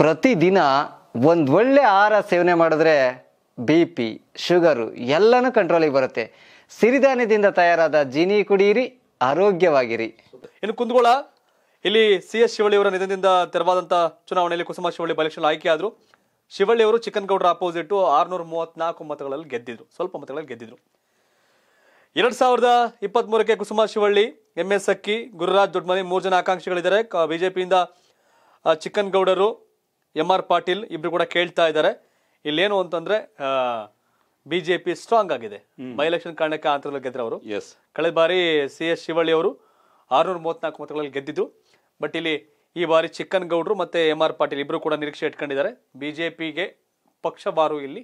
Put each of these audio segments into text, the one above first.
ಪ್ರತಿದಿನ ಒಂದು ಒಳ್ಳೆ ಆಹಾರ ಸೇವನೆ ಮಾಡಿದ್ರೆ ಬಿ ಪಿ ಶುಗರು ಎಲ್ಲನೂ ಕಂಟ್ರೋಲಿಗೆ ಬರುತ್ತೆ ಸಿರಿಧಾನ್ಯದಿಂದ ತಯಾರಾದ ಜೀನಿ ಕುಡಿಯಿರಿ ಆರೋಗ್ಯವಾಗಿರಿ ಇನ್ನು ಕುಂದಗೋಳ ಇಲ್ಲಿ ಸಿ ಎಸ್ ಶಿವಳ್ಳಿ ಅವರ ನಿಧನದಿಂದ ತೆರವಾದಂಥ ಚುನಾವಣೆಯಲ್ಲಿ ಕುಸುಮಾ ಶಿವಳ್ಳಿ ಬಲೆಕ್ಷನ್ ಆಯ್ಕೆಯಾದರು ಶಿವಳ್ಳಿ ಅವರು ಚಿಕನ್ ಅಪೋಸಿಟು ಅಪೋಸಿಟ್ ಮೂವತ್ನಾಲ್ಕು ಮತಗಳಲ್ಲಿ ಗೆದ್ದಿದ್ರು ಸ್ವಲ್ಪ ಮತಗಳಲ್ಲಿ ಗೆದ್ದಿದ್ರು ಎರಡು ಸಾವಿರದ ಇಪ್ಪತ್ತ್ಮೂರಕ್ಕೆ ಕುಸುಮಾ ಶಿವಳ್ಳಿ ಎಂ ಎಸ್ ಅಕ್ಕಿ ಗುರುರಾಜ್ ದೊಡ್ಡಮನಿ ಮೂರು ಜನ ಆಕಾಂಕ್ಷಿಗಳಿದ್ದಾರೆ ಬಿಜೆಪಿಯಿಂದ ಚಿಕ್ಕನ್ ಗೌಡರು ಎಂ ಆರ್ ಪಾಟೀಲ್ ಇಬ್ರು ಕೂಡ ಕೇಳ್ತಾ ಇದ್ದಾರೆ ಇಲ್ಲೇನು ಅಂತಂದ್ರೆ ಬಿಜೆಪಿ ಸ್ಟ್ರಾಂಗ್ ಆಗಿದೆ ಬೈ ಎಲೆಕ್ಷನ್ ಕಾರಣಕ್ಕೆ ಆಂಧ್ರದಲ್ಲಿ ಗೆದ್ರೆ ಅವರು ಎಸ್ ಕಳೆದ ಬಾರಿ ಸಿ ಎಸ್ ಶಿವಳ್ಳಿ ಅವರು ಆರ್ನೂರ ಮೂವತ್ನಾಲ್ಕು ಮತಗಳಲ್ಲಿ ಗೆದ್ದಿದ್ದು ಬಟ್ ಇಲ್ಲಿ ಈ ಬಾರಿ ಚಿಕ್ಕನ್ ಗೌಡ್ರು ಮತ್ತೆ ಎಂ ಆರ್ ಪಾಟೀಲ್ ಇಬ್ರು ಕೂಡ ನಿರೀಕ್ಷೆ ಇಟ್ಕೊಂಡಿದ್ದಾರೆ ಬಿಜೆಪಿಗೆ ಬಾರು ಇಲ್ಲಿ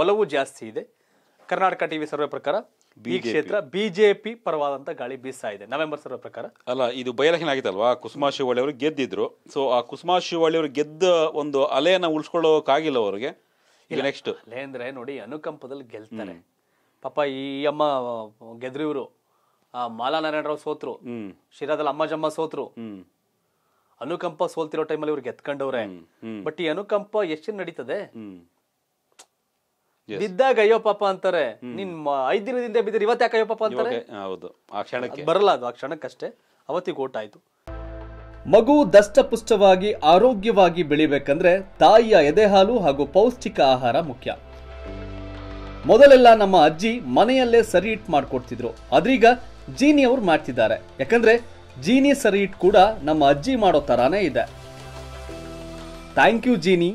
ಒಲವು ಜಾಸ್ತಿ ಇದೆ ಕರ್ನಾಟಕ ಟಿವಿ ಸರ್ವೆ ಪ್ರಕಾರ ಈ ಕ್ಷೇತ್ರ ಬಿಜೆಪಿ ಪರವಾದಂತ ಗಾಳಿ ಬೀಸ್ತಾ ಇದೆ ನವೆಂಬರ್ ಸರ್ವೆ ಪ್ರಕಾರ ಅಲ್ಲ ಇದು ಬಯಲಹೀನ ಆಗಿತ್ತಲ್ವಾ ಕುಸುಮಾ ಶಿವಳ್ಳಿ ಅವರು ಗೆದ್ದಿದ್ರು ಸೊ ಆ ಕುಸುಮಾ ಶಿವಳ್ಳಿ ಅವರು ಗೆದ್ದ ಒಂದು ಅಲೆಯನ್ನ ಉಳಿಸ್ಕೊಳ್ಳೋಕಾಗಿಲ್ಲ ಅವರಿಗೆ ನೆಕ್ಸ್ಟ್ ನೆಕ್ಸ್ಟ್ ಅಂದ್ರೆ ನೋಡಿ ಅನುಕಂಪದಲ್ಲಿ ಗೆಲ್ತಾರೆ ಪಾಪ ಈ ಅಮ್ಮ ಗೆದ್ರು ಆ ಮಾಲಾ ನಾರಾಯಣರಾವ್ ಸೋತ್ರು ಶಿರಾದಲ್ಲಿ ಅಮ್ಮ ಜಮ್ಮ ಸೋತ್ರು ಅನುಕಂಪ ಸೋಲ್ತಿರೋ ಟೈಮಲ್ಲಿ ಇವ್ರು ಗೆದ್ಕೊಂಡವ್ರೆ ಬಟ್ ಈ ಅನುಕಂಪ ಎಷ್ಟು ನಡೀತದೆ ಬಿದ್ದಾಗ ಅಯ್ಯೋ ಪಾಪ ಅಂತಾರೆ ನಿನ್ ಐದ್ ದಿನದಿಂದ ಬಿದ್ದರೆ ಇವತ್ತು ಅಯ್ಯೋ ಪಾಪ ಅಂತಾರೆ ಹೌದು ಆ ಕ್ಷಣಕ್ಕೆ ಬರಲ್ಲ ಅದು ಆ ಕ್ಷಣಕ್ಕಷ್ಟೇ ಅವತ್ತಿಗೆ ಓಟಾಯ್ತು ಮಗು ದಷ್ಟಪುಷ್ಟವಾಗಿ ಆರೋಗ್ಯವಾಗಿ ಬೆಳಿಬೇಕಂದ್ರೆ ತಾಯಿಯ ಎದೆಹಾಲು ಹಾಗೂ ಪೌಷ್ಟಿಕ ಆಹಾರ ಮುಖ್ಯ ಮೊದಲೆಲ್ಲ ನಮ್ಮ ಅಜ್ಜಿ ಮನೆಯಲ್ಲೇ ಸರಿ ಇಟ್ ಮಾಡ್ಕೊಡ್ತಿದ್ರು ಅದ್ರೀಗ ಜೀನಿ ಅವ್ರು ಮಾಡ್ತಿದ್ದಾರೆ ಯಾಕಂದ್ರೆ ಜೀನಿ ಸರಿ ಇಟ್ ಕೂಡ ನಮ್ಮ ಅಜ್ಜಿ ಮಾಡೋ ತರಾನೇ ಇದೆ ಥ್ಯಾಂಕ್ ಯು ಜೀನಿ